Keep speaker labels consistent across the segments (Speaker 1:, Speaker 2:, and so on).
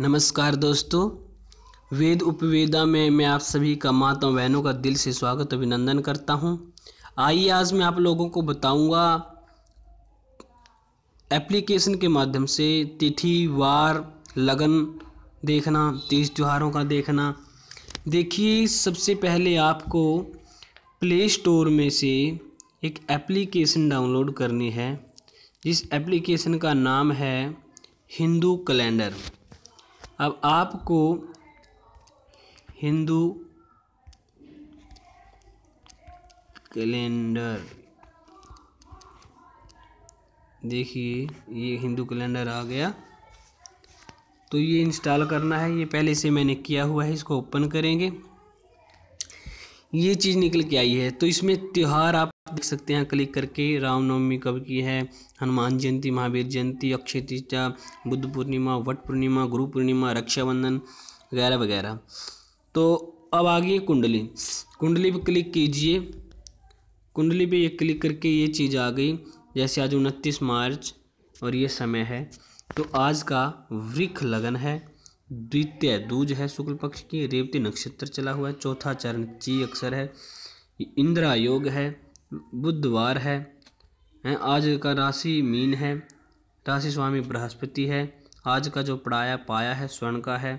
Speaker 1: नमस्कार दोस्तों वेद उपवेदा में मैं आप सभी का माता बहनों का दिल से स्वागत अभिनंदन करता हूं आइए आज मैं आप लोगों को बताऊंगा एप्लीकेशन के माध्यम से तिथि वार लगन देखना तीज त्योहारों का देखना देखिए सबसे पहले आपको प्ले स्टोर में से एक एप्लीकेशन डाउनलोड करनी है जिस एप्लीकेशन का नाम है हिंदू कैलेंडर अब आपको हिंदू कैलेंडर देखिए ये हिंदू कैलेंडर आ गया तो ये इंस्टॉल करना है ये पहले से मैंने किया हुआ है इसको ओपन करेंगे ये चीज़ निकल के आई है तो इसमें त्यौहार आप देख सकते हैं क्लिक करके रामनवमी कब की है हनुमान जयंती महावीर जयंती अक्षय तीजा बुद्ध पूर्णिमा वट पूर्णिमा गुरु पूर्णिमा रक्षाबंधन वगैरह वगैरह तो अब आ गई कुंडली कुंडली पर क्लिक कीजिए कुंडली पर क्लिक करके ये चीज़ आ गई जैसे आज उनतीस मार्च और ये समय है तो आज का वृक्ष लगन है द्वितीय दूज है शुक्ल पक्ष की रेवती नक्षत्र चला हुआ है चौथा चरण ची अक्षर है इंदिरा योग है बुधवार है आज का राशि मीन है राशि स्वामी बृहस्पति है आज का जो पढ़ाया पाया है स्वर्ण का है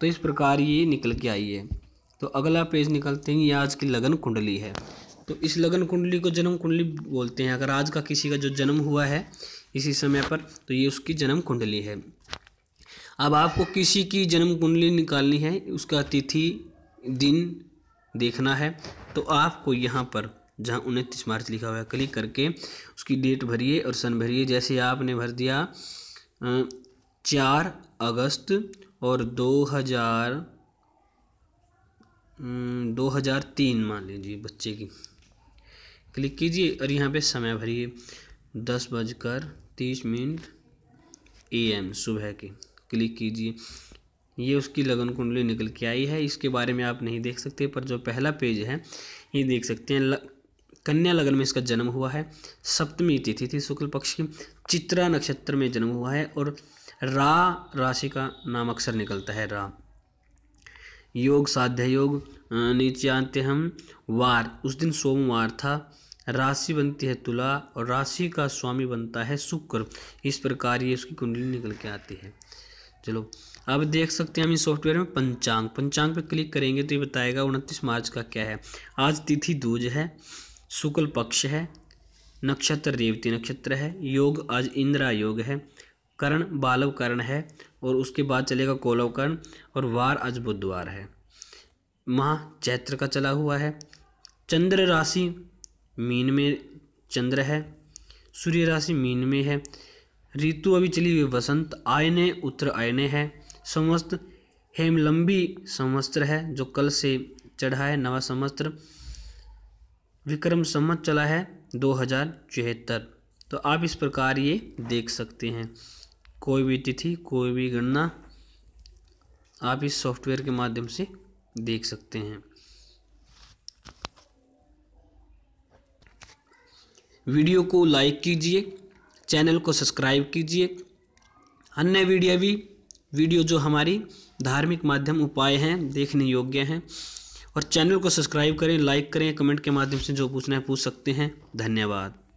Speaker 1: तो इस प्रकार ये निकल के आई है तो अगला पेज निकलते हैं ये आज की लगन कुंडली है तो इस लगन कुंडली को जन्म कुंडली बोलते हैं अगर आज का किसी का जो जन्म हुआ है इसी समय पर तो ये उसकी जन्म कुंडली है अब आपको किसी की जन्म कुंडली निकालनी है उसका तिथि दिन देखना है तो आपको यहाँ पर जहाँ उनतीस मार्च लिखा हुआ है क्लिक करके उसकी डेट भरिए और सन भरिए जैसे आपने भर दिया चार अगस्त और दो हजार दो हजार तीन मान लीजिए बच्चे की क्लिक कीजिए और यहाँ पे समय भरिए दस बजकर तीस मिनट ए एम सुबह के क्लिक कीजिए ये उसकी लगन कुंडली निकल के आई है इसके बारे में आप नहीं देख सकते पर जो पहला पेज है ये देख सकते हैं कन्या लगन में इसका जन्म हुआ है सप्तमी तिथि थी शुक्ल पक्ष की चित्रा नक्षत्र में जन्म हुआ है और रा राशि का नाम अक्सर निकलता है रा योग साध्य योग नीचे आते हम वार उस दिन सोमवार था राशि बनती है तुला और राशि का स्वामी बनता है शुक्र इस प्रकार ये उसकी कुंडली निकल के आती है चलो अब देख सकते हैं हम इस सॉफ्टवेयर में पंचांग पंचांग पर क्लिक करेंगे तो ये बताएगा उनतीस मार्च का क्या है आज तिथि दूज है शुक्ल पक्ष है नक्षत्र रेवती नक्षत्र है योग आज इंदिरा योग है करण बालव करण है और उसके बाद चलेगा कोलव करण और वार आज बुधवार है माह चैत्र का चला हुआ है चंद्र राशि मीन में चंद्र है सूर्य राशि मीन में है ऋतु अभी चली हुई वसंत आयने उत्तर आयने है समस्त हेमलंबी समस्त्र है जो कल से चढ़ा है नवा समस्त्र विक्रम संवत चला है दो हजार चौहत्तर तो आप इस प्रकार ये देख सकते हैं कोई भी तिथि कोई भी गणना आप इस सॉफ्टवेयर के माध्यम से देख सकते हैं वीडियो को लाइक कीजिए चैनल को सब्सक्राइब कीजिए अन्य वीडियो भी वीडियो जो हमारी धार्मिक माध्यम उपाय हैं देखने योग्य हैं और चैनल को सब्सक्राइब करें लाइक करें कमेंट के माध्यम से जो पूछना है पूछ सकते हैं धन्यवाद